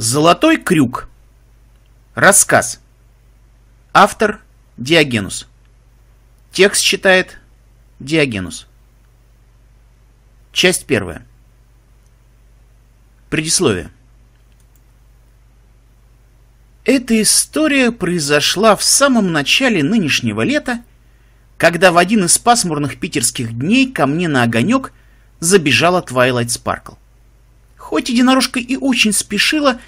Золотой крюк. Рассказ. Автор Диогенус. Текст читает Диогенус. Часть первая. Предисловие. Эта история произошла в самом начале нынешнего лета, когда в один из пасмурных питерских дней ко мне на огонек забежала Твайлайт Спаркл. Хоть единорожка и очень спешила,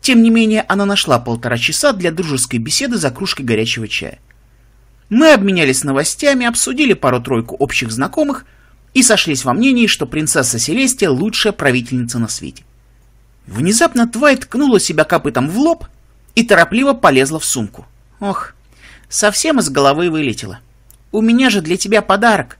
тем не менее она нашла полтора часа для дружеской беседы за кружкой горячего чая. Мы обменялись новостями, обсудили пару-тройку общих знакомых и сошлись во мнении, что принцесса Селестия лучшая правительница на свете. Внезапно Твай ткнула себя копытом в лоб и торопливо полезла в сумку. Ох, совсем из головы вылетела. У меня же для тебя подарок.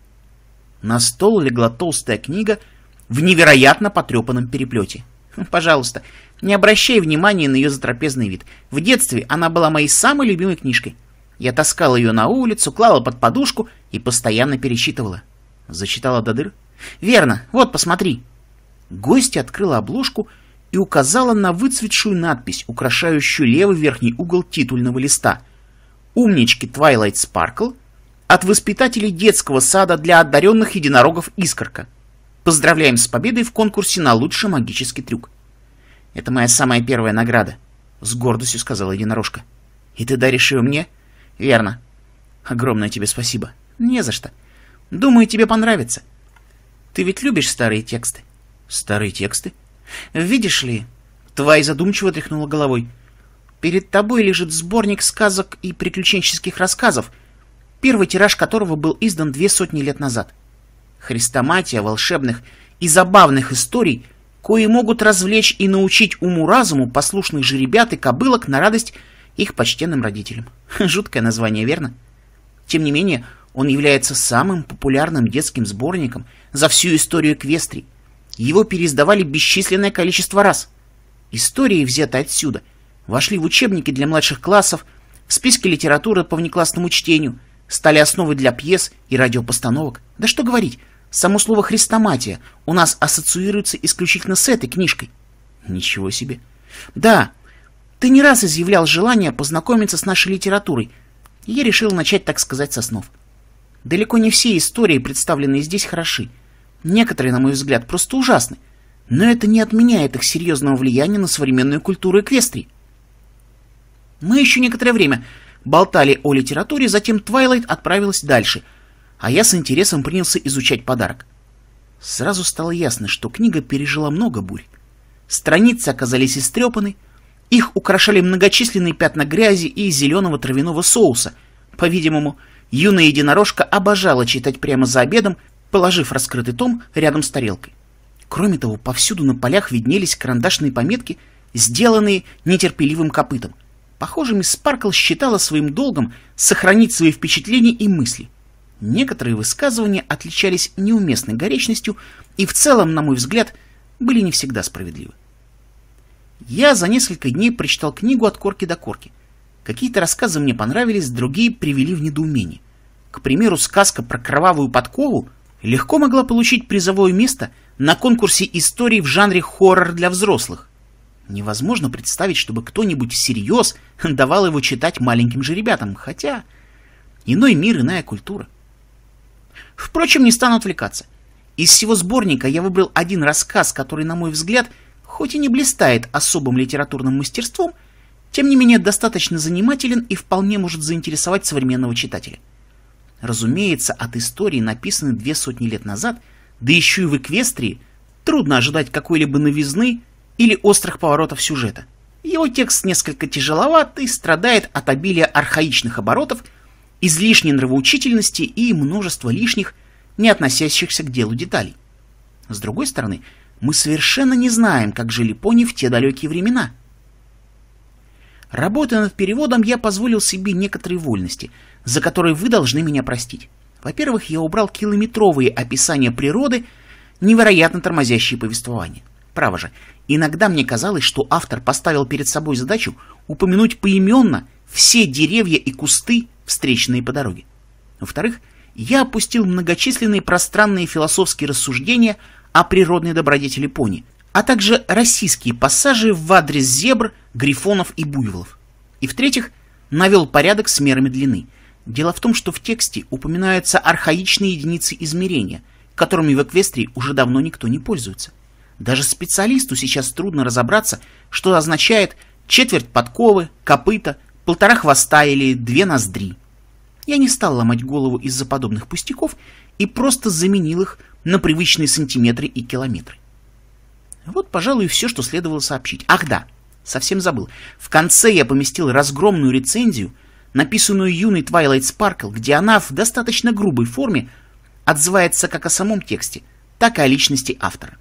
На стол легла толстая книга — в невероятно потрепанном переплете. Пожалуйста, не обращай внимания на ее затрапезный вид. В детстве она была моей самой любимой книжкой. Я таскала ее на улицу, клала под подушку и постоянно пересчитывала. Зачитала Дадыр. «Верно, вот, посмотри». Гостья открыла обложку и указала на выцветшую надпись, украшающую левый верхний угол титульного листа. «Умнички Twilight Sparkle» от воспитателей детского сада для одаренных единорогов «Искорка». Поздравляем с победой в конкурсе на лучший магический трюк. Это моя самая первая награда, с гордостью сказала единорожка. И ты даришь ее мне? Верно. Огромное тебе спасибо. Не за что. Думаю, тебе понравится. Ты ведь любишь старые тексты? Старые тексты? Видишь ли, твоя задумчиво тряхнула головой. Перед тобой лежит сборник сказок и приключенческих рассказов, первый тираж которого был издан две сотни лет назад. — хрестоматия волшебных и забавных историй, кои могут развлечь и научить уму-разуму послушных же ребят и кобылок на радость их почтенным родителям. Жуткое название, верно? Тем не менее, он является самым популярным детским сборником за всю историю Квестрии. Его переиздавали бесчисленное количество раз. Истории, взяты отсюда, вошли в учебники для младших классов, в списки литературы по внеклассному чтению, стали основой для пьес и радиопостановок. Да что говорить, Само слово Христоматия у нас ассоциируется исключительно с этой книжкой. Ничего себе. Да, ты не раз изъявлял желание познакомиться с нашей литературой, и я решил начать, так сказать, со снов. Далеко не все истории, представленные здесь, хороши. Некоторые, на мой взгляд, просто ужасны. Но это не отменяет их серьезного влияния на современную культуру Эквестрии. Мы еще некоторое время болтали о литературе, затем Твайлайт отправилась дальше — а я с интересом принялся изучать подарок. Сразу стало ясно, что книга пережила много бурь. Страницы оказались истрепаны, их украшали многочисленные пятна грязи и зеленого травяного соуса. По-видимому, юная единорожка обожала читать прямо за обедом, положив раскрытый том рядом с тарелкой. Кроме того, повсюду на полях виднелись карандашные пометки, сделанные нетерпеливым копытом. Похоже, мисс Спаркл считала своим долгом сохранить свои впечатления и мысли. Некоторые высказывания отличались неуместной горечностью и в целом, на мой взгляд, были не всегда справедливы. Я за несколько дней прочитал книгу от корки до корки. Какие-то рассказы мне понравились, другие привели в недоумение. К примеру, сказка про кровавую подкову легко могла получить призовое место на конкурсе историй в жанре хоррор для взрослых. Невозможно представить, чтобы кто-нибудь всерьез давал его читать маленьким же ребятам, хотя иной мир, иная культура. Впрочем, не стану отвлекаться. Из всего сборника я выбрал один рассказ, который, на мой взгляд, хоть и не блистает особым литературным мастерством, тем не менее достаточно занимателен и вполне может заинтересовать современного читателя. Разумеется, от истории, написанной две сотни лет назад, да еще и в Эквестрии, трудно ожидать какой-либо новизны или острых поворотов сюжета. Его текст несколько тяжеловат и страдает от обилия архаичных оборотов излишней нравоучительности и множество лишних, не относящихся к делу деталей. С другой стороны, мы совершенно не знаем, как жили пони в те далекие времена. Работая над переводом, я позволил себе некоторые вольности, за которые вы должны меня простить. Во-первых, я убрал километровые описания природы, невероятно тормозящие повествование. Право же, иногда мне казалось, что автор поставил перед собой задачу упомянуть поименно все деревья и кусты, встречные по дороге. Во-вторых, я опустил многочисленные пространные философские рассуждения о природной добродетели пони, а также российские пассажи в адрес зебр, грифонов и буйволов. И в-третьих, навел порядок с мерами длины. Дело в том, что в тексте упоминаются архаичные единицы измерения, которыми в Эквестрии уже давно никто не пользуется. Даже специалисту сейчас трудно разобраться, что означает четверть подковы, копыта, полтора хвоста или две ноздри. Я не стал ломать голову из-за подобных пустяков и просто заменил их на привычные сантиметры и километры. Вот, пожалуй, все, что следовало сообщить. Ах да, совсем забыл. В конце я поместил разгромную рецензию, написанную юной Twilight Sparkle, где она в достаточно грубой форме отзывается как о самом тексте, так и о личности автора.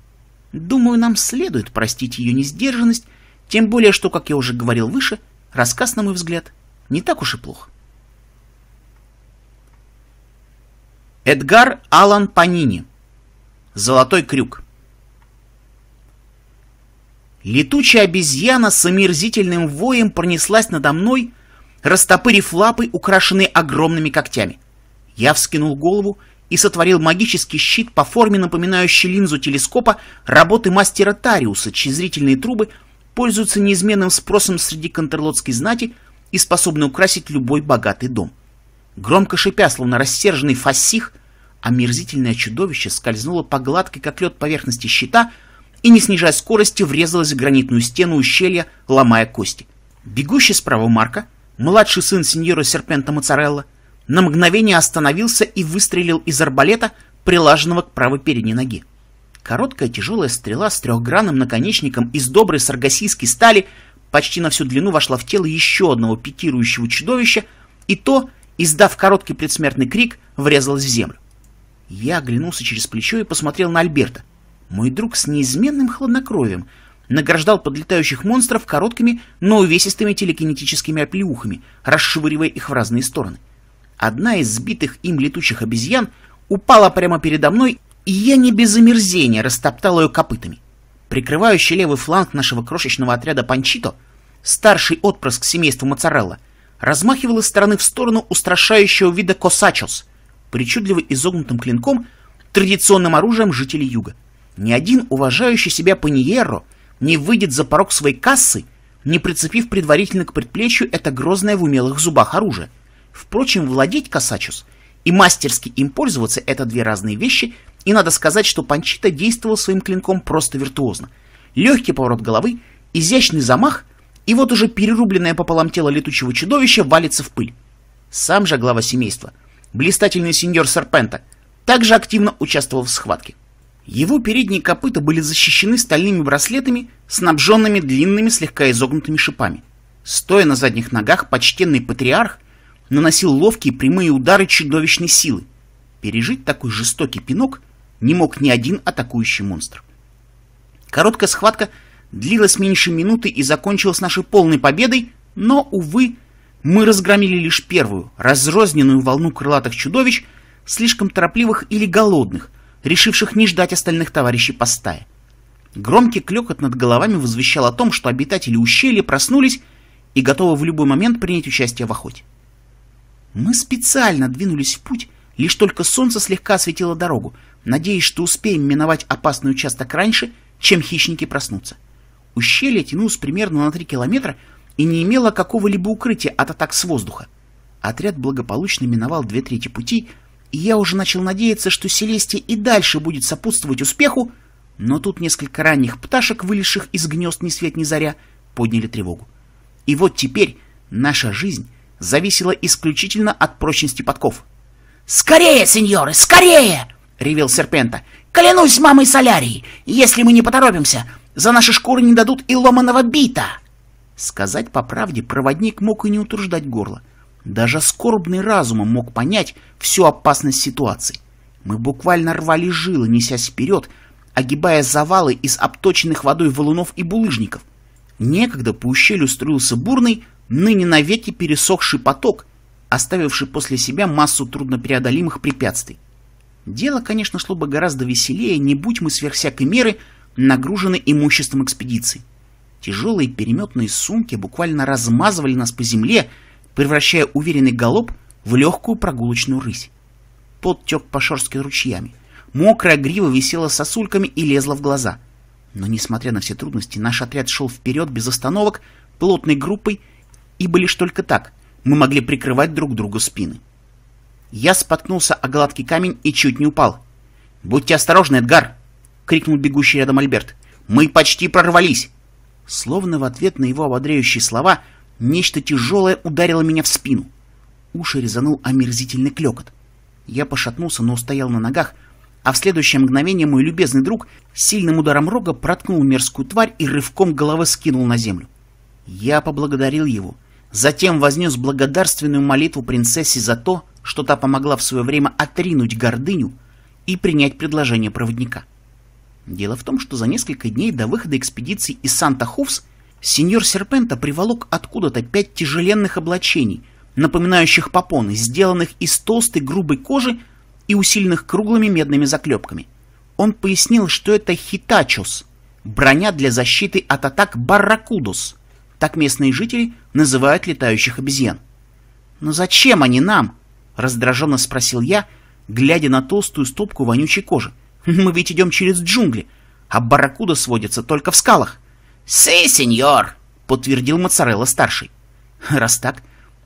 Думаю, нам следует простить ее несдержанность, тем более, что, как я уже говорил выше, — Рассказ, на мой взгляд, не так уж и плох. Эдгар Алан Панини. Золотой крюк. Летучая обезьяна с омерзительным воем пронеслась надо мной, растопырив лапы, украшенные огромными когтями. Я вскинул голову и сотворил магический щит по форме, напоминающий линзу телескопа работы мастера Тариуса, чрезрительные трубы — пользуются неизменным спросом среди контрлотской знати и способны украсить любой богатый дом. Громко шипя, словно рассерженный фасих, омерзительное чудовище скользнуло по гладкой, как лед, поверхности щита и, не снижая скорости, врезалось в гранитную стену ущелья, ломая кости. Бегущий справа Марка, младший сын сеньора Серпента Моцарелла, на мгновение остановился и выстрелил из арбалета, прилаженного к правой передней ноге. Короткая тяжелая стрела с трехгранным наконечником из доброй саргасийской стали почти на всю длину вошла в тело еще одного пикирующего чудовища, и то, издав короткий предсмертный крик, врезалась в землю. Я оглянулся через плечо и посмотрел на Альберта. Мой друг с неизменным хладнокровием награждал подлетающих монстров короткими, но увесистыми телекинетическими оплеухами, расшвыривая их в разные стороны. Одна из сбитых им летучих обезьян упала прямо передо мной и я не без омерзения растоптал ее копытами. Прикрывающий левый фланг нашего крошечного отряда Панчито, старший отпрыск семейства Моцарелла, размахивал из стороны в сторону устрашающего вида косачос, причудливо изогнутым клинком, традиционным оружием жителей юга. Ни один уважающий себя паниеро не выйдет за порог своей кассы, не прицепив предварительно к предплечью это грозное в умелых зубах оружие. Впрочем, владеть косачус и мастерски им пользоваться — это две разные вещи — и надо сказать, что Панчита действовал своим клинком просто виртуозно. Легкий поворот головы, изящный замах, и вот уже перерубленное пополам тело летучего чудовища валится в пыль. Сам же глава семейства, блистательный сеньор Серпента, также активно участвовал в схватке. Его передние копыта были защищены стальными браслетами, снабженными длинными слегка изогнутыми шипами. Стоя на задних ногах, почтенный патриарх наносил ловкие прямые удары чудовищной силы. Пережить такой жестокий пинок – не мог ни один атакующий монстр. Короткая схватка длилась меньше минуты и закончилась нашей полной победой, но, увы, мы разгромили лишь первую, разрозненную волну крылатых чудовищ, слишком торопливых или голодных, решивших не ждать остальных товарищей по стае. Громкий клекот над головами возвещал о том, что обитатели ущелья проснулись и готовы в любой момент принять участие в охоте. Мы специально двинулись в путь, лишь только солнце слегка осветило дорогу, надеясь, что успеем миновать опасный участок раньше, чем хищники проснутся. Ущелье тянулось примерно на три километра и не имело какого-либо укрытия от атак с воздуха. Отряд благополучно миновал две трети пути, и я уже начал надеяться, что Селестия и дальше будет сопутствовать успеху, но тут несколько ранних пташек, вылезших из гнезд ни свет ни заря, подняли тревогу. И вот теперь наша жизнь зависела исключительно от прочности подков. «Скорее, сеньоры, скорее!» ревел Серпента. «Клянусь мамой Солярии, если мы не поторопимся, за наши шкуры не дадут и ломаного бита!» Сказать по правде проводник мог и не утруждать горло. Даже скорбный разумом мог понять всю опасность ситуации. Мы буквально рвали жилы, несясь вперед, огибая завалы из обточенных водой валунов и булыжников. Некогда по ущелью струился бурный, ныне навеки пересохший поток, оставивший после себя массу труднопреодолимых препятствий. Дело, конечно, шло бы гораздо веселее, не будь мы сверх всякой меры нагружены имуществом экспедиции. Тяжелые переметные сумки буквально размазывали нас по земле, превращая уверенный галоп в легкую прогулочную рысь. Пот тек по шорстке ручьями. Мокрая грива висела сосульками и лезла в глаза. Но, несмотря на все трудности, наш отряд шел вперед без остановок, плотной группой, ибо лишь только так мы могли прикрывать друг другу спины. Я споткнулся о гладкий камень и чуть не упал. «Будьте осторожны, Эдгар!» — крикнул бегущий рядом Альберт. «Мы почти прорвались!» Словно в ответ на его ободряющие слова, нечто тяжелое ударило меня в спину. Уши резанул омерзительный клекот. Я пошатнулся, но устоял на ногах, а в следующее мгновение мой любезный друг сильным ударом рога проткнул мерзкую тварь и рывком головы скинул на землю. Я поблагодарил его, затем вознес благодарственную молитву принцессе за то, что та помогла в свое время отринуть гордыню и принять предложение проводника. Дело в том, что за несколько дней до выхода экспедиции из Санта-Хувс сеньор Серпента приволок откуда-то пять тяжеленных облачений, напоминающих попоны, сделанных из толстой грубой кожи и усиленных круглыми медными заклепками. Он пояснил, что это хитачус, броня для защиты от атак барракудус, так местные жители называют летающих обезьян. Но зачем они нам? — раздраженно спросил я, глядя на толстую стопку вонючей кожи. «Мы ведь идем через джунгли, а барракуда сводится только в скалах». «Си, сеньор!» — подтвердил Моцарелла-старший. «Раз так,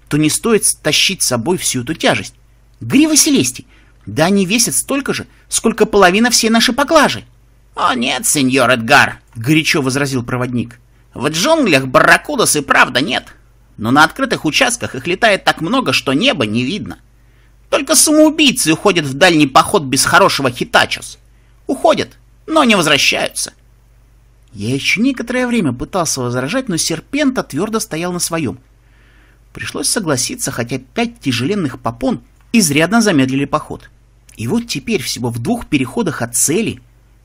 то не стоит тащить с собой всю эту тяжесть. Грива селести, да они весят столько же, сколько половина всей нашей поклажи». «О нет, сеньор Эдгар!» — горячо возразил проводник. «В джунглях барракудас и правда нет, но на открытых участках их летает так много, что небо не видно. Только самоубийцы уходят в дальний поход без хорошего хитачус. Уходят, но не возвращаются. Я еще некоторое время пытался возражать, но Серпента твердо стоял на своем. Пришлось согласиться, хотя пять тяжеленных попон изрядно замедлили поход. И вот теперь всего в двух переходах от цели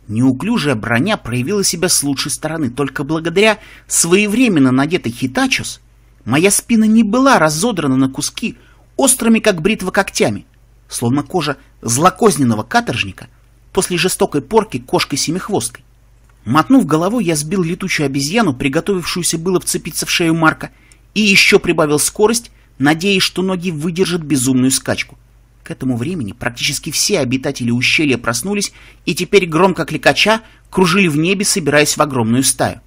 неуклюжая броня проявила себя с лучшей стороны. Только благодаря своевременно надетой хитачус моя спина не была разодрана на куски, острыми, как бритва, когтями, словно кожа злокозненного каторжника после жестокой порки кошкой-семихвосткой. Мотнув головой, я сбил летучую обезьяну, приготовившуюся было вцепиться в шею Марка, и еще прибавил скорость, надеясь, что ноги выдержат безумную скачку. К этому времени практически все обитатели ущелья проснулись и теперь громко кликача кружили в небе, собираясь в огромную стаю.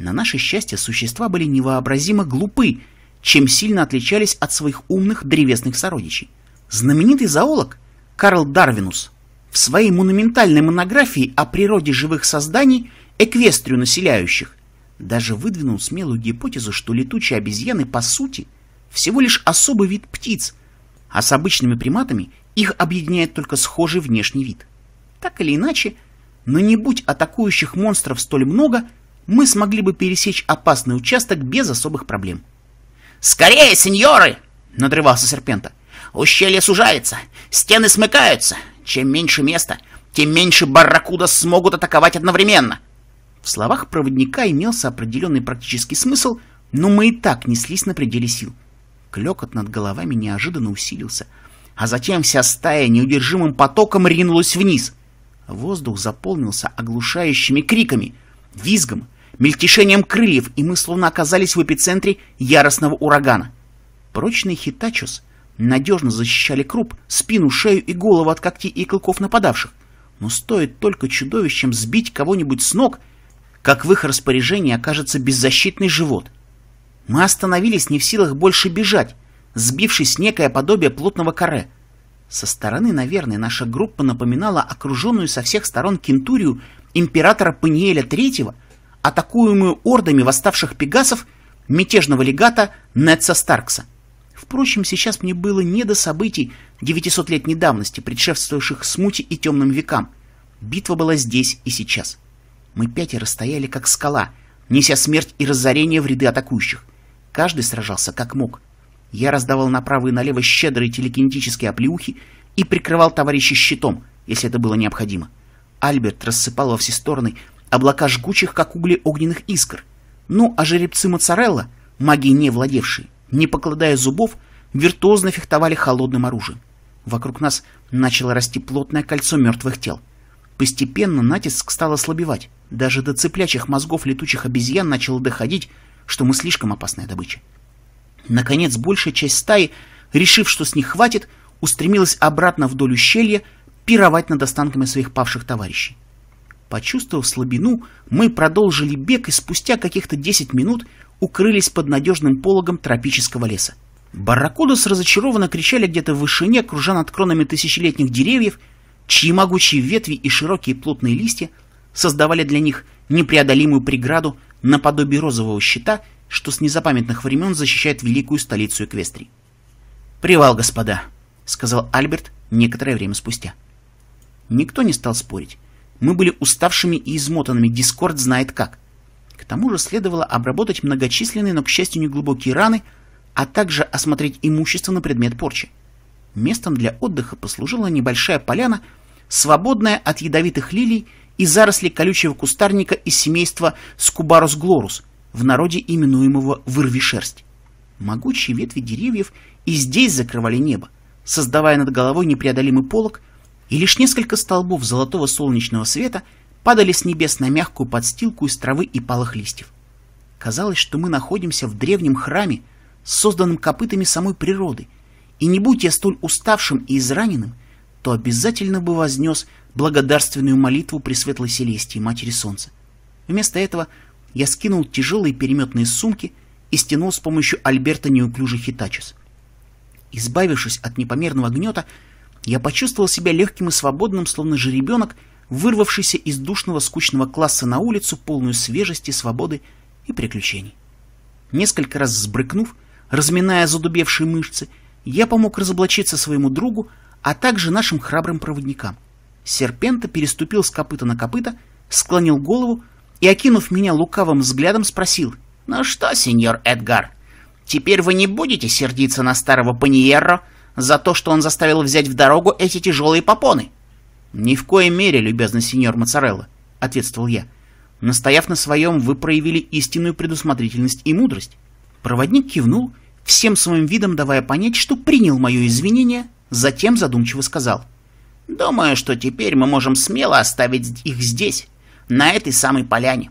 На наше счастье, существа были невообразимо глупы чем сильно отличались от своих умных древесных сородичей. Знаменитый зоолог Карл Дарвинус в своей монументальной монографии о природе живых созданий, эквестрию населяющих, даже выдвинул смелую гипотезу, что летучие обезьяны, по сути, всего лишь особый вид птиц, а с обычными приматами их объединяет только схожий внешний вид. Так или иначе, но не будь атакующих монстров столь много, мы смогли бы пересечь опасный участок без особых проблем. «Скорее, сеньоры!» — надрывался Серпента. «Ущелье сужается, стены смыкаются. Чем меньше места, тем меньше барракуда смогут атаковать одновременно». В словах проводника имелся определенный практический смысл, но мы и так неслись на пределе сил. Клёкот над головами неожиданно усилился, а затем вся стая неудержимым потоком ринулась вниз. Воздух заполнился оглушающими криками, визгом, мельтешением крыльев, и мы словно оказались в эпицентре яростного урагана. Прочные хитачус надежно защищали круп, спину, шею и голову от когтей и клыков нападавших, но стоит только чудовищем сбить кого-нибудь с ног, как в их распоряжении окажется беззащитный живот. Мы остановились не в силах больше бежать, сбившись некое подобие плотного каре. Со стороны, наверное, наша группа напоминала окруженную со всех сторон кентурию императора Паниеля III, атакуемую ордами восставших пегасов мятежного легата Нетса Старкса. Впрочем, сейчас мне было не до событий 900-летней давности, предшествующих смуте и темным векам. Битва была здесь и сейчас. Мы пятеро стояли как скала, неся смерть и разорение в ряды атакующих. Каждый сражался как мог. Я раздавал направо и налево щедрые телекинетические оплеухи и прикрывал товарища щитом, если это было необходимо. Альберт рассыпал во все стороны облака жгучих, как угли огненных искр. Ну, а жеребцы моцарелла, магии не владевшие, не покладая зубов, виртуозно фехтовали холодным оружием. Вокруг нас начало расти плотное кольцо мертвых тел. Постепенно натиск стал ослабевать. Даже до цеплячих мозгов летучих обезьян начало доходить, что мы слишком опасная добыча. Наконец, большая часть стаи, решив, что с них хватит, устремилась обратно вдоль ущелья пировать над останками своих павших товарищей. Почувствовав слабину, мы продолжили бег и спустя каких-то 10 минут укрылись под надежным пологом тропического леса. Барракудос разочарованно кричали где-то в вышине, кружа над кронами тысячелетних деревьев, чьи могучие ветви и широкие плотные листья создавали для них непреодолимую преграду наподобие розового щита, что с незапамятных времен защищает великую столицу Эквестрии. «Привал, господа», — сказал Альберт некоторое время спустя. Никто не стал спорить. Мы были уставшими и измотанными, Дискорд знает как. К тому же следовало обработать многочисленные, но, к счастью, неглубокие раны, а также осмотреть имущество на предмет порчи. Местом для отдыха послужила небольшая поляна, свободная от ядовитых лилий и заросли колючего кустарника из семейства Скубарус глорус, в народе именуемого вырви шерсть. Могучие ветви деревьев и здесь закрывали небо, создавая над головой непреодолимый полог, и лишь несколько столбов золотого солнечного света падали с небес на мягкую подстилку из травы и палых листьев. Казалось, что мы находимся в древнем храме, созданном копытами самой природы, и не будь я столь уставшим и израненным, то обязательно бы вознес благодарственную молитву светлой Селестии, Матери Солнца. Вместо этого я скинул тяжелые переметные сумки и стянул с помощью Альберта неуклюжий хитачес. Избавившись от непомерного гнета, я почувствовал себя легким и свободным, словно жеребенок, вырвавшийся из душного скучного класса на улицу, полную свежести, свободы и приключений. Несколько раз сбрыкнув, разминая задубевшие мышцы, я помог разоблачиться своему другу, а также нашим храбрым проводникам. Серпента переступил с копыта на копыта, склонил голову и, окинув меня лукавым взглядом, спросил «Ну что, сеньор Эдгар, теперь вы не будете сердиться на старого Паниерро, за то, что он заставил взять в дорогу эти тяжелые попоны. «Ни в коей мере, любезный сеньор Моцарелло», — ответствовал я. «Настояв на своем, вы проявили истинную предусмотрительность и мудрость». Проводник кивнул, всем своим видом давая понять, что принял мое извинение, затем задумчиво сказал. «Думаю, что теперь мы можем смело оставить их здесь, на этой самой поляне.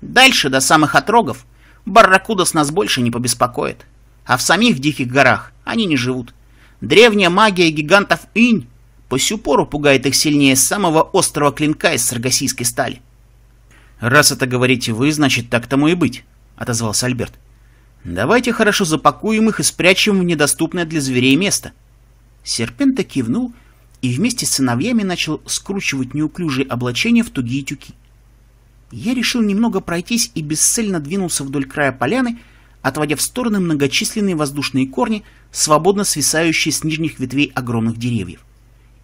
Дальше, до самых отрогов, Барракудас нас больше не побеспокоит. А в самих диких горах они не живут. Древняя магия гигантов Инь по сю пору пугает их сильнее самого острого клинка из саргасийской стали. «Раз это говорите вы, значит, так тому и быть», — отозвался Альберт. «Давайте хорошо запакуем их и спрячем в недоступное для зверей место». Серпента кивнул и вместе с сыновьями начал скручивать неуклюжие облачения в тугие тюки. Я решил немного пройтись и бесцельно двинулся вдоль края поляны, отводя в стороны многочисленные воздушные корни, свободно свисающие с нижних ветвей огромных деревьев.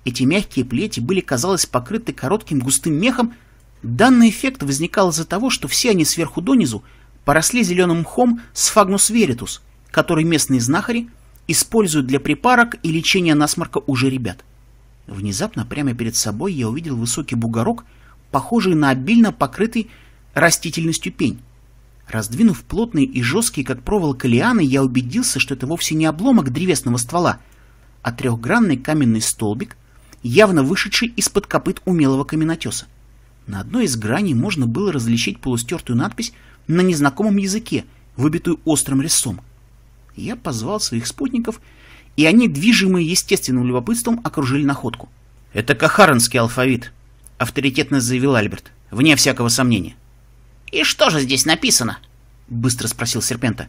Эти мягкие плети были, казалось, покрыты коротким густым мехом. Данный эффект возникал из-за того, что все они сверху донизу поросли зеленым мхом сфагнус веритус, который местные знахари используют для припарок и лечения насморка уже ребят. Внезапно прямо перед собой я увидел высокий бугорок, похожий на обильно покрытый растительностью пень. Раздвинув плотные и жесткие, как проволока лианы, я убедился, что это вовсе не обломок древесного ствола, а трехгранный каменный столбик, явно вышедший из-под копыт умелого каменотеса. На одной из граней можно было различить полустертую надпись на незнакомом языке, выбитую острым резцом. Я позвал своих спутников, и они, движимые естественным любопытством, окружили находку. «Это кахаранский алфавит», — авторитетно заявил Альберт, вне всякого сомнения. «И что же здесь написано?» — быстро спросил Серпента.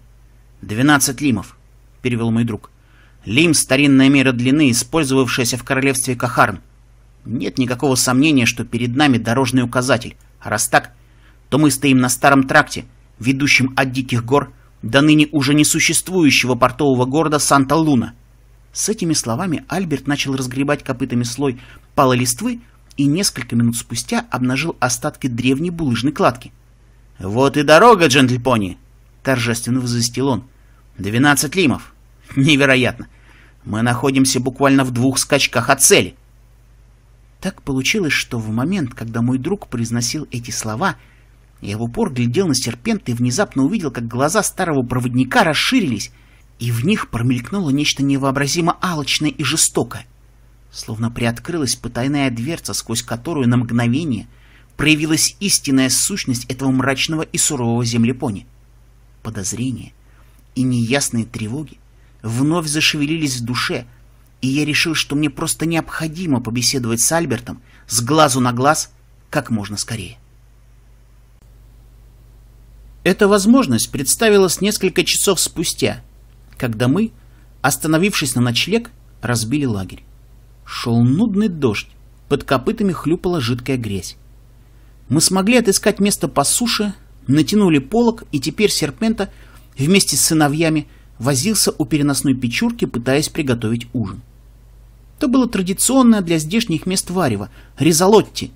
«Двенадцать лимов», — перевел мой друг. «Лим — старинная мера длины, использовавшаяся в королевстве Кахарн. Нет никакого сомнения, что перед нами дорожный указатель, а раз так, то мы стоим на старом тракте, ведущем от диких гор до ныне уже несуществующего портового города Санта-Луна». С этими словами Альберт начал разгребать копытами слой палой листвы и несколько минут спустя обнажил остатки древней булыжной кладки — «Вот и дорога, джентльпони!» — торжественно возвестил он. «Двенадцать лимов! Невероятно! Мы находимся буквально в двух скачках от цели!» Так получилось, что в момент, когда мой друг произносил эти слова, я в упор глядел на серпент и внезапно увидел, как глаза старого проводника расширились, и в них промелькнуло нечто невообразимо алчное и жестокое. Словно приоткрылась потайная дверца, сквозь которую на мгновение — проявилась истинная сущность этого мрачного и сурового землепони. Подозрения и неясные тревоги вновь зашевелились в душе, и я решил, что мне просто необходимо побеседовать с Альбертом с глазу на глаз как можно скорее. Эта возможность представилась несколько часов спустя, когда мы, остановившись на ночлег, разбили лагерь. Шел нудный дождь, под копытами хлюпала жидкая грязь. Мы смогли отыскать место по суше, натянули полог, и теперь Серпента вместе с сыновьями возился у переносной печурки, пытаясь приготовить ужин. Это было традиционное для здешних мест варево – ризолотти,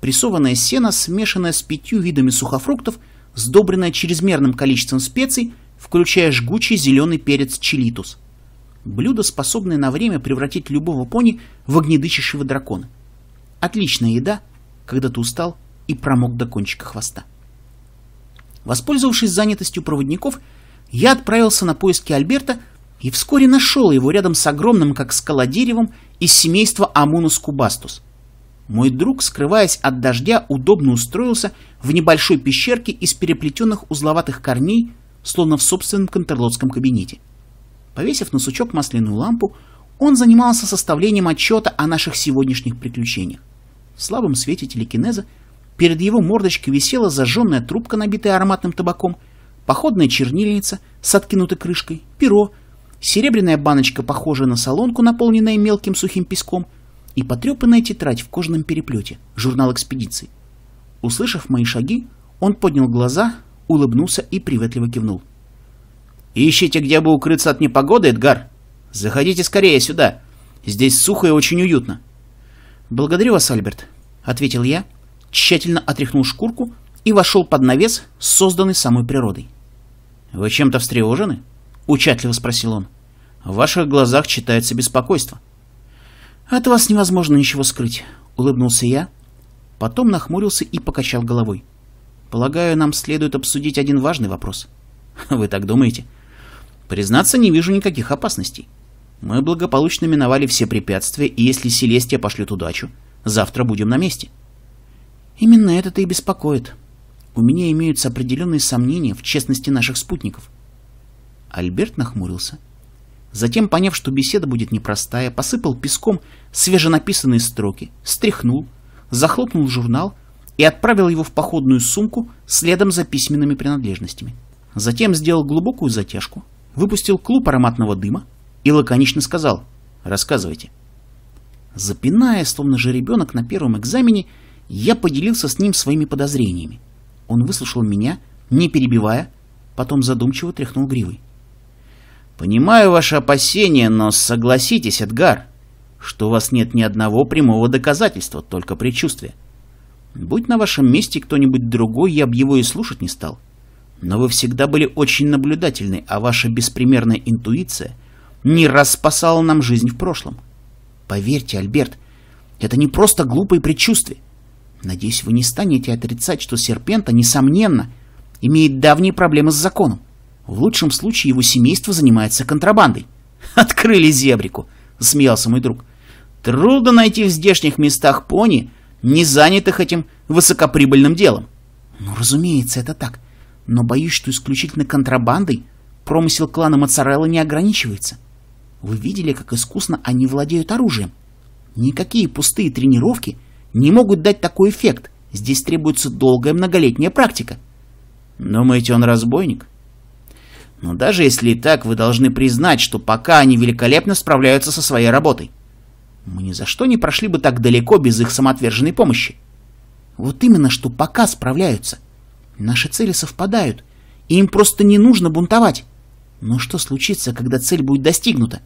прессованное сено, смешанное с пятью видами сухофруктов, сдобренное чрезмерным количеством специй, включая жгучий зеленый перец чилитус. Блюдо, способное на время превратить любого пони в огнедышащего дракона. Отличная еда, когда ты устал и промок до кончика хвоста. Воспользовавшись занятостью проводников, я отправился на поиски Альберта и вскоре нашел его рядом с огромным, как скала деревом, из семейства Амунус кубастус. Мой друг, скрываясь от дождя, удобно устроился в небольшой пещерке из переплетенных узловатых корней, словно в собственном контрлотском кабинете. Повесив на сучок масляную лампу, он занимался составлением отчета о наших сегодняшних приключениях. В слабом свете телекинеза Перед его мордочкой висела зажженная трубка, набитая ароматным табаком, походная чернильница с откинутой крышкой, перо, серебряная баночка, похожая на солонку, наполненная мелким сухим песком, и потрепанная тетрадь в кожаном переплете, журнал экспедиции. Услышав мои шаги, он поднял глаза, улыбнулся и приветливо кивнул. «Ищите, где бы укрыться от непогоды, Эдгар? Заходите скорее сюда. Здесь сухо и очень уютно». «Благодарю вас, Альберт», — ответил я, — тщательно отряхнул шкурку и вошел под навес, созданный самой природой. «Вы чем-то встревожены?» — учатливо спросил он. «В ваших глазах читается беспокойство». «От вас невозможно ничего скрыть», — улыбнулся я, потом нахмурился и покачал головой. «Полагаю, нам следует обсудить один важный вопрос». «Вы так думаете?» «Признаться, не вижу никаких опасностей. Мы благополучно миновали все препятствия, и если Селестия пошлет удачу, завтра будем на месте». Именно это-то и беспокоит. У меня имеются определенные сомнения в честности наших спутников. Альберт нахмурился. Затем, поняв, что беседа будет непростая, посыпал песком свеженаписанные строки, стряхнул, захлопнул журнал и отправил его в походную сумку следом за письменными принадлежностями. Затем сделал глубокую затяжку, выпустил клуб ароматного дыма и лаконично сказал «Рассказывайте». Запинаясь, словно жеребенок на первом экзамене, я поделился с ним своими подозрениями. Он выслушал меня, не перебивая, потом задумчиво тряхнул гривой. «Понимаю ваши опасения, но согласитесь, Эдгар, что у вас нет ни одного прямого доказательства, только предчувствие. Будь на вашем месте кто-нибудь другой, я бы его и слушать не стал. Но вы всегда были очень наблюдательны, а ваша беспримерная интуиция не раз спасала нам жизнь в прошлом. Поверьте, Альберт, это не просто глупые предчувствия. Надеюсь, вы не станете отрицать, что Серпента, несомненно, имеет давние проблемы с законом. В лучшем случае его семейство занимается контрабандой. Открыли зебрику, смеялся мой друг. Трудно найти в здешних местах пони, не занятых этим высокоприбыльным делом. Ну, разумеется, это так. Но боюсь, что исключительно контрабандой промысел клана Моцарелла не ограничивается. Вы видели, как искусно они владеют оружием? Никакие пустые тренировки — не могут дать такой эффект. Здесь требуется долгая многолетняя практика. Думаете, он разбойник? Но даже если и так, вы должны признать, что пока они великолепно справляются со своей работой. Мы ни за что не прошли бы так далеко без их самоотверженной помощи. Вот именно, что пока справляются. Наши цели совпадают, и им просто не нужно бунтовать. Но что случится, когда цель будет достигнута?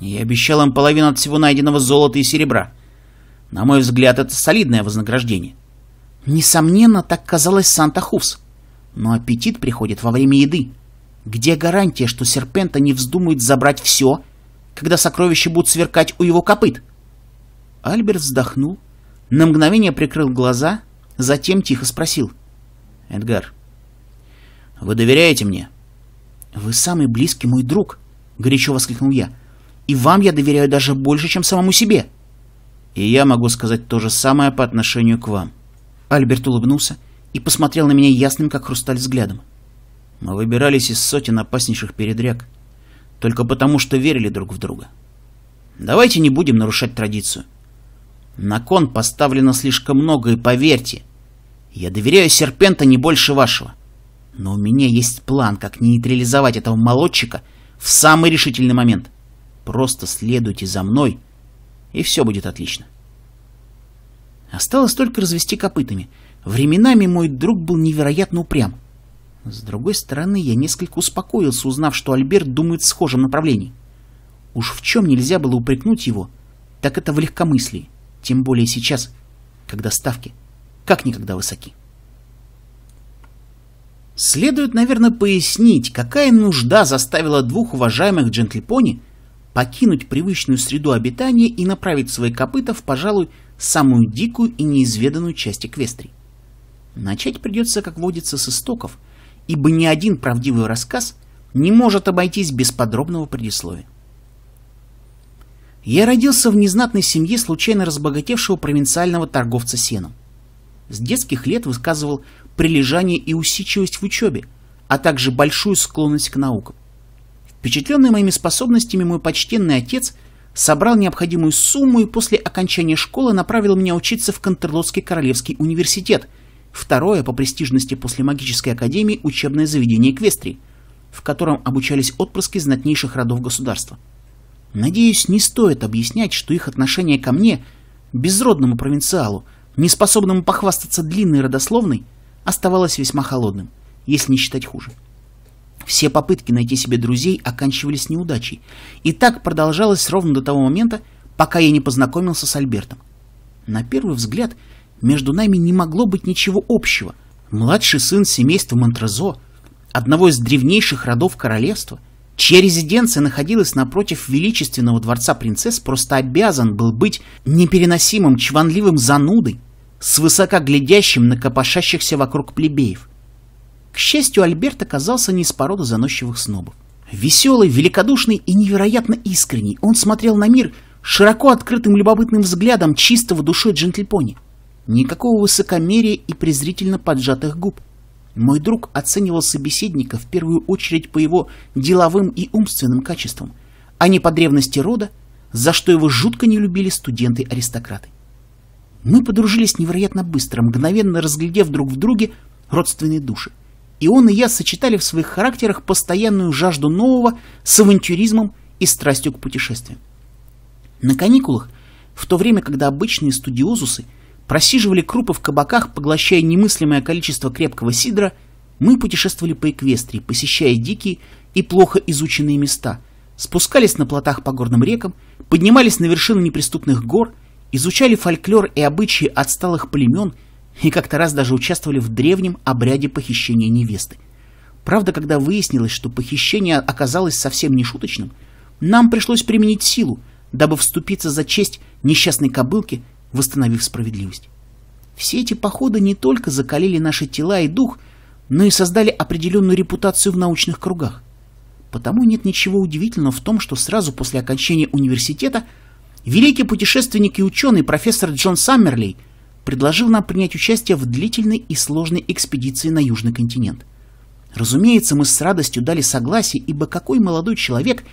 Я обещал им половину от всего найденного золота и серебра. На мой взгляд, это солидное вознаграждение. Несомненно, так казалось Санта-Хувс. Но аппетит приходит во время еды. Где гарантия, что Серпента не вздумает забрать все, когда сокровища будут сверкать у его копыт? Альберт вздохнул, на мгновение прикрыл глаза, затем тихо спросил. «Эдгар, вы доверяете мне?» «Вы самый близкий мой друг», — горячо воскликнул я. «И вам я доверяю даже больше, чем самому себе». И я могу сказать то же самое по отношению к вам. Альберт улыбнулся и посмотрел на меня ясным, как хрусталь, взглядом. Мы выбирались из сотен опаснейших передряг. Только потому, что верили друг в друга. Давайте не будем нарушать традицию. На кон поставлено слишком много, и поверьте, я доверяю Серпента не больше вашего. Но у меня есть план, как нейтрализовать этого молодчика в самый решительный момент. Просто следуйте за мной и все будет отлично. Осталось только развести копытами. Временами мой друг был невероятно упрям. С другой стороны, я несколько успокоился, узнав, что Альберт думает в схожем направлении. Уж в чем нельзя было упрекнуть его, так это в легкомыслии, тем более сейчас, когда ставки как никогда высоки. Следует, наверное, пояснить, какая нужда заставила двух уважаемых джентльпони покинуть привычную среду обитания и направить свои копыта в, пожалуй, самую дикую и неизведанную часть Эквестрии. Начать придется, как водится, с истоков, ибо ни один правдивый рассказ не может обойтись без подробного предисловия. Я родился в незнатной семье случайно разбогатевшего провинциального торговца сеном. С детских лет высказывал прилежание и усидчивость в учебе, а также большую склонность к наукам. Впечатленный моими способностями, мой почтенный отец собрал необходимую сумму и после окончания школы направил меня учиться в Контерлотский королевский университет, второе по престижности после магической академии учебное заведение Эквестрии, в котором обучались отпрыски знатнейших родов государства. Надеюсь, не стоит объяснять, что их отношение ко мне, безродному провинциалу, не способному похвастаться длинной родословной, оставалось весьма холодным, если не считать хуже. Все попытки найти себе друзей оканчивались неудачей, и так продолжалось ровно до того момента, пока я не познакомился с Альбертом. На первый взгляд, между нами не могло быть ничего общего. Младший сын семейства Монтрезо, одного из древнейших родов королевства, чья резиденция находилась напротив величественного дворца принцесс, просто обязан был быть непереносимым, чванливым занудой, свысока глядящим на копошащихся вокруг плебеев. К счастью, Альберт оказался не из породы заносчивых снобов. Веселый, великодушный и невероятно искренний, он смотрел на мир широко открытым любопытным взглядом чистого душой джентльпони. Никакого высокомерия и презрительно поджатых губ. Мой друг оценивал собеседника в первую очередь по его деловым и умственным качествам, а не по древности рода, за что его жутко не любили студенты-аристократы. Мы подружились невероятно быстро, мгновенно разглядев друг в друге родственные души и он и я сочетали в своих характерах постоянную жажду нового с авантюризмом и страстью к путешествиям. На каникулах, в то время, когда обычные студиозусы просиживали крупы в кабаках, поглощая немыслимое количество крепкого сидра, мы путешествовали по Эквестрии, посещая дикие и плохо изученные места, спускались на плотах по горным рекам, поднимались на вершины неприступных гор, изучали фольклор и обычаи отсталых племен – и как-то раз даже участвовали в древнем обряде похищения невесты. Правда, когда выяснилось, что похищение оказалось совсем не шуточным, нам пришлось применить силу, дабы вступиться за честь несчастной кобылки, восстановив справедливость. Все эти походы не только закалили наши тела и дух, но и создали определенную репутацию в научных кругах. Потому нет ничего удивительного в том, что сразу после окончания университета великий путешественник и ученый профессор Джон Саммерлей предложил нам принять участие в длительной и сложной экспедиции на Южный континент. Разумеется, мы с радостью дали согласие, ибо какой молодой человек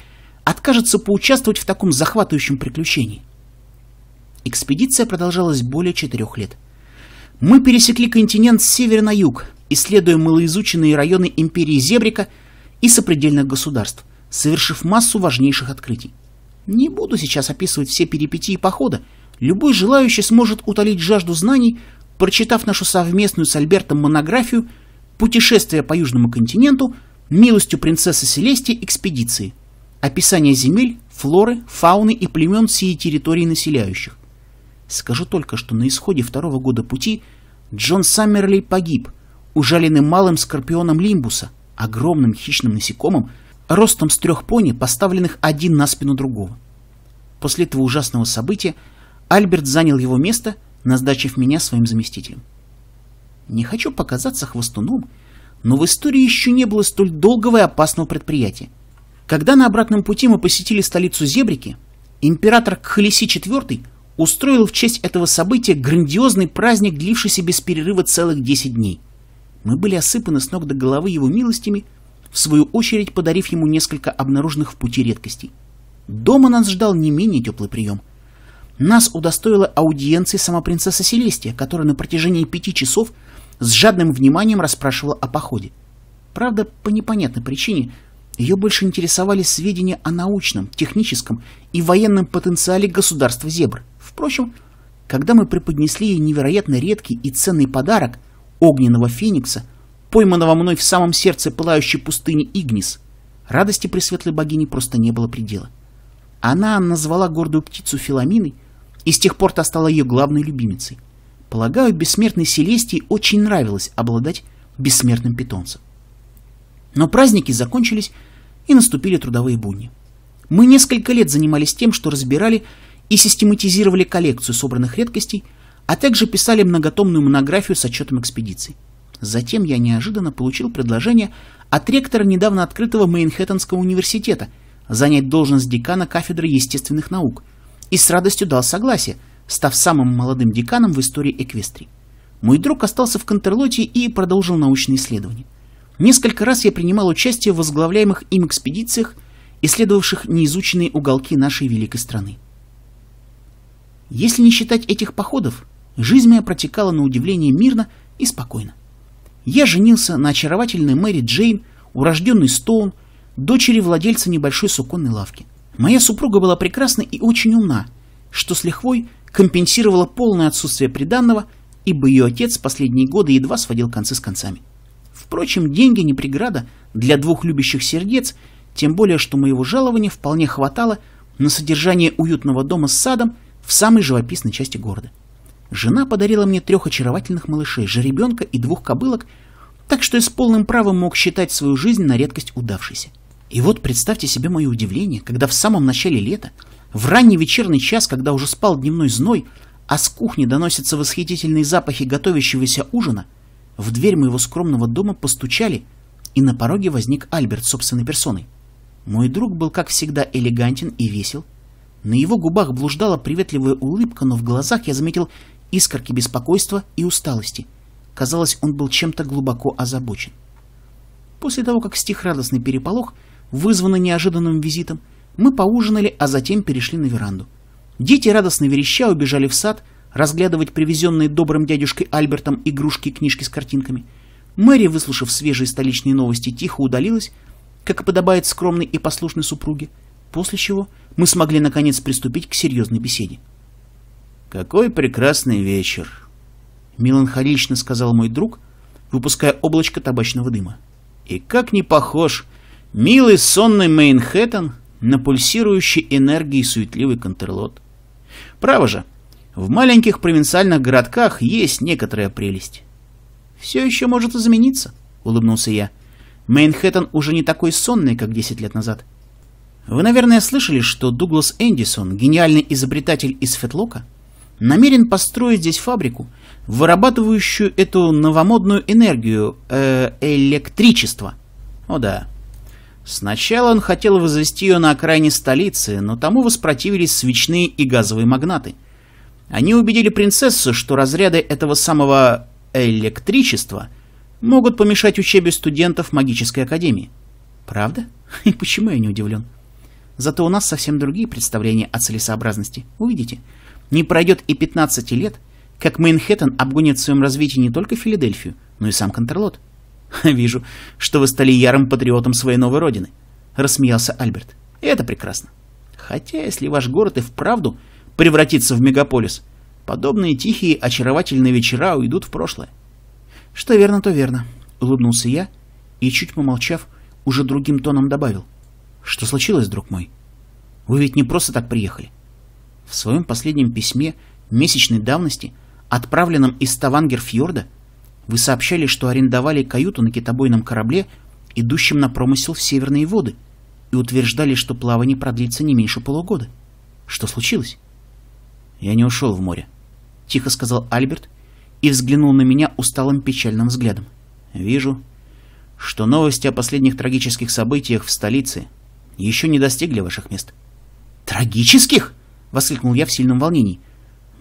откажется поучаствовать в таком захватывающем приключении? Экспедиция продолжалась более четырех лет. Мы пересекли континент с севера на юг, исследуя малоизученные районы империи Зебрика и сопредельных государств, совершив массу важнейших открытий. Не буду сейчас описывать все перипетии похода, Любой желающий сможет утолить жажду знаний, прочитав нашу совместную с Альбертом монографию «Путешествие по Южному континенту. Милостью принцессы Селестии экспедиции. Описание земель, флоры, фауны и племен сии территории населяющих». Скажу только, что на исходе второго года пути Джон Саммерли погиб, ужаленный малым скорпионом Лимбуса, огромным хищным насекомым, ростом с трех пони, поставленных один на спину другого. После этого ужасного события Альберт занял его место, назначив меня своим заместителем. Не хочу показаться хвостуном, но в истории еще не было столь долгого и опасного предприятия. Когда на обратном пути мы посетили столицу Зебрики, император Кхалиси IV устроил в честь этого события грандиозный праздник, длившийся без перерыва целых 10 дней. Мы были осыпаны с ног до головы его милостями, в свою очередь подарив ему несколько обнаруженных в пути редкостей. Дома нас ждал не менее теплый прием – нас удостоила аудиенции сама принцесса Селестия, которая на протяжении пяти часов с жадным вниманием расспрашивала о походе. Правда, по непонятной причине ее больше интересовали сведения о научном, техническом и военном потенциале государства Зебр. Впрочем, когда мы преподнесли ей невероятно редкий и ценный подарок огненного феникса, пойманного мной в самом сердце пылающей пустыни Игнис, радости пресветлой богини просто не было предела. Она назвала гордую птицу филаминой, и с тех пор та стала ее главной любимицей. Полагаю, бессмертной Селестии очень нравилось обладать бессмертным питомцем. Но праздники закончились, и наступили трудовые будни. Мы несколько лет занимались тем, что разбирали и систематизировали коллекцию собранных редкостей, а также писали многотомную монографию с отчетом экспедиций. Затем я неожиданно получил предложение от ректора недавно открытого Мейнхэттенского университета – занять должность декана кафедры естественных наук и с радостью дал согласие, став самым молодым деканом в истории Эквестрии. Мой друг остался в Контерлоте и продолжил научные исследования. Несколько раз я принимал участие в возглавляемых им экспедициях, исследовавших неизученные уголки нашей великой страны. Если не считать этих походов, жизнь моя протекала на удивление мирно и спокойно. Я женился на очаровательной Мэри Джейн, урожденной Стоун, дочери владельца небольшой суконной лавки. Моя супруга была прекрасна и очень умна, что с лихвой компенсировало полное отсутствие приданного, ибо ее отец последние годы едва сводил концы с концами. Впрочем, деньги не преграда для двух любящих сердец, тем более, что моего жалования вполне хватало на содержание уютного дома с садом в самой живописной части города. Жена подарила мне трех очаровательных малышей, жеребенка и двух кобылок, так что я с полным правом мог считать свою жизнь на редкость удавшейся. И вот представьте себе мое удивление, когда в самом начале лета, в ранний вечерний час, когда уже спал дневной зной, а с кухни доносятся восхитительные запахи готовящегося ужина, в дверь моего скромного дома постучали, и на пороге возник Альберт собственной персоной. Мой друг был, как всегда, элегантен и весел. На его губах блуждала приветливая улыбка, но в глазах я заметил искорки беспокойства и усталости. Казалось, он был чем-то глубоко озабочен. После того, как стих радостный переполох, вызванный неожиданным визитом, мы поужинали, а затем перешли на веранду. Дети радостно вереща убежали в сад, разглядывать привезенные добрым дядюшкой Альбертом игрушки и книжки с картинками. Мэри, выслушав свежие столичные новости, тихо удалилась, как и подобает скромной и послушной супруге, после чего мы смогли наконец приступить к серьезной беседе. «Какой прекрасный вечер!» — меланхолично сказал мой друг, выпуская облачко табачного дыма. «И как не похож Милый сонный Мейнхэттен на пульсирующей энергии суетливый Контерлот. Право же, в маленьких провинциальных городках есть некоторая прелесть. «Все еще может измениться», — улыбнулся я. «Мейнхэттен уже не такой сонный, как 10 лет назад». Вы, наверное, слышали, что Дуглас Эндисон, гениальный изобретатель из Фетлока, намерен построить здесь фабрику, вырабатывающую эту новомодную энергию, э, электричество. О да, Сначала он хотел возвести ее на окраине столицы, но тому воспротивились свечные и газовые магнаты. Они убедили принцессу, что разряды этого самого электричества могут помешать учебе студентов магической академии. Правда? И почему я не удивлен? Зато у нас совсем другие представления о целесообразности. Увидите, не пройдет и 15 лет, как Мейнхэттен обгонит в своем развитии не только Филадельфию, но и сам Контрлот. «Вижу, что вы стали ярым патриотом своей новой родины», — рассмеялся Альберт. «И это прекрасно. Хотя, если ваш город и вправду превратится в мегаполис, подобные тихие, очаровательные вечера уйдут в прошлое». «Что верно, то верно», — улыбнулся я и, чуть помолчав, уже другим тоном добавил. «Что случилось, друг мой? Вы ведь не просто так приехали. В своем последнем письме месячной давности, отправленном из Ставангер-фьорда, вы сообщали, что арендовали каюту на китобойном корабле, идущем на промысел в Северные воды, и утверждали, что плавание продлится не меньше полугода. Что случилось? Я не ушел в море, — тихо сказал Альберт и взглянул на меня усталым печальным взглядом. Вижу, что новости о последних трагических событиях в столице еще не достигли ваших мест. «Трагических?» — воскликнул я в сильном волнении.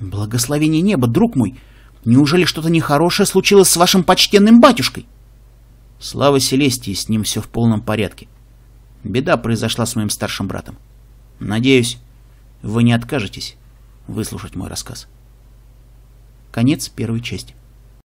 «Благословение неба, друг мой! Неужели что-то нехорошее случилось с вашим почтенным батюшкой? Слава Селестии, с ним все в полном порядке. Беда произошла с моим старшим братом. Надеюсь, вы не откажетесь выслушать мой рассказ. Конец первой части.